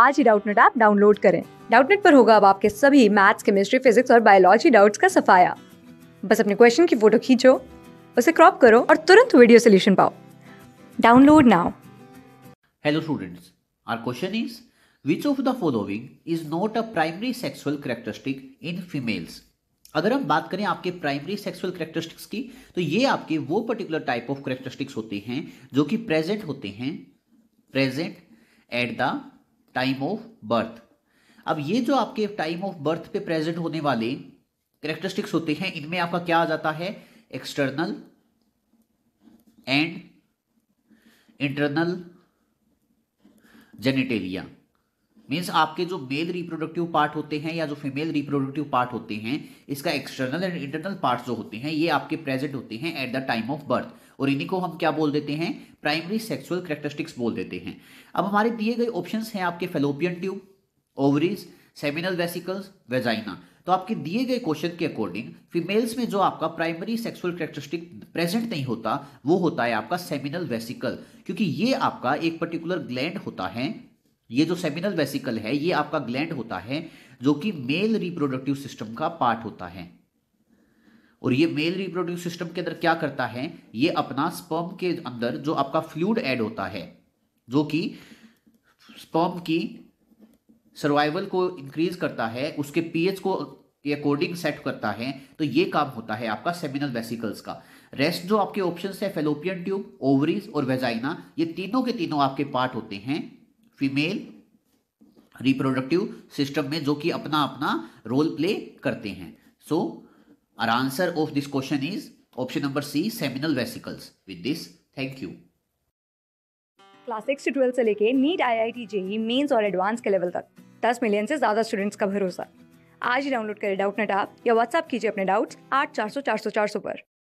आज ही Doubtnet app download करें डाउटनेट पर होगा अब आपके सभी मैथ्स केमिस्ट्री फिजिक्स और बायोलॉजी डाउट्स का सफाया बस अपने क्वेश्चन की फोटो खींचो उसे क्रॉप करो और तुरंत वीडियो सोल्यूशन पाओ download now hello students our question is which of the following is not a primary sexual characteristic in females अगर हम बात करें आपके प्राइमरी सेक्सुअल करेक्टरिस्टिक्स की तो ये आपके वो पर्टिकुलर टाइप ऑफ करेक्टरिस्टिक्स होते हैं जो कि प्रेजेंट होते हैं present at the time of birth अब ये जो आपके टाइम ऑफ बर्थ पे प्रेजेंट होने वाले करेक्टरिस्टिक्स होते हैं इनमें आपका क्या आ जाता है external and internal genitalia means आपके जो मेल रिप्रोडक्टिव पार्ट होते हैं या जो फीमेल रिप्रोडक्टिव पार्ट होते हैं इसका एक्सटर्नल एंड इंटरनल पार्ट जो होते हैं ये आपके प्रेजेंट होते हैं at the time of birth और इन्हीं को हम क्या बोल देते हैं प्राइमरी सेक्सुअल करेक्टरिस्टिक्स बोल देते हैं अब हमारे दिए गए ऑप्शन हैं आपके fallopian tube ovaries seminal vesicles vagina तो आपके दिए गए क्वेश्चन के अकॉर्डिंग फीमेल्स में जो आपका प्राइमरी सेक्सुअल करेक्टरिस्टिक प्रेजेंट नहीं होता वो होता है आपका सेमिनल वेसिकल क्योंकि ये आपका एक पर्टिकुलर ग्लैंड होता है ये जो सेमिनल वेसिकल है ये आपका ग्लैंड होता है जो कि मेल रिप्रोडक्टिव सिस्टम का पार्ट होता है और ये मेल रिप्रोडक्टिव सिस्टम के अंदर क्या करता है ये अपना स्पर्म के अंदर जो आपका फ्लूड ऐड होता है जो कि स्पर्म की सर्वाइवल को इंक्रीज करता है उसके पीएच को के अकॉर्डिंग सेट करता है तो ये काम होता है आपका सेमिनल वेसिकल्स का रेस्ट जो आपके ऑप्शन है फेलोपियन ट्यूब ओवरीज और वेजाइना ये तीनों के तीनों आपके पार्ट होते हैं फीमेल रिप्रोडक्टिव सिस्टम में जो कि अपना अपना रोल प्ले करते हैं so our answer of this question is option number C seminal vesicles with this thank you class six से ट्वेल्थ से लेके NEET I I T JEE Mains और एडवांस के लेवल तक दस मिलियन से ज़्यादा स्टूडेंट्स का भरोसा आज ही डाउनलोड करें डाउट नेट आप या व्हाट्सअप कीजिए अपने डाउट्स आठ चार सौ चार सौ चार सौ पर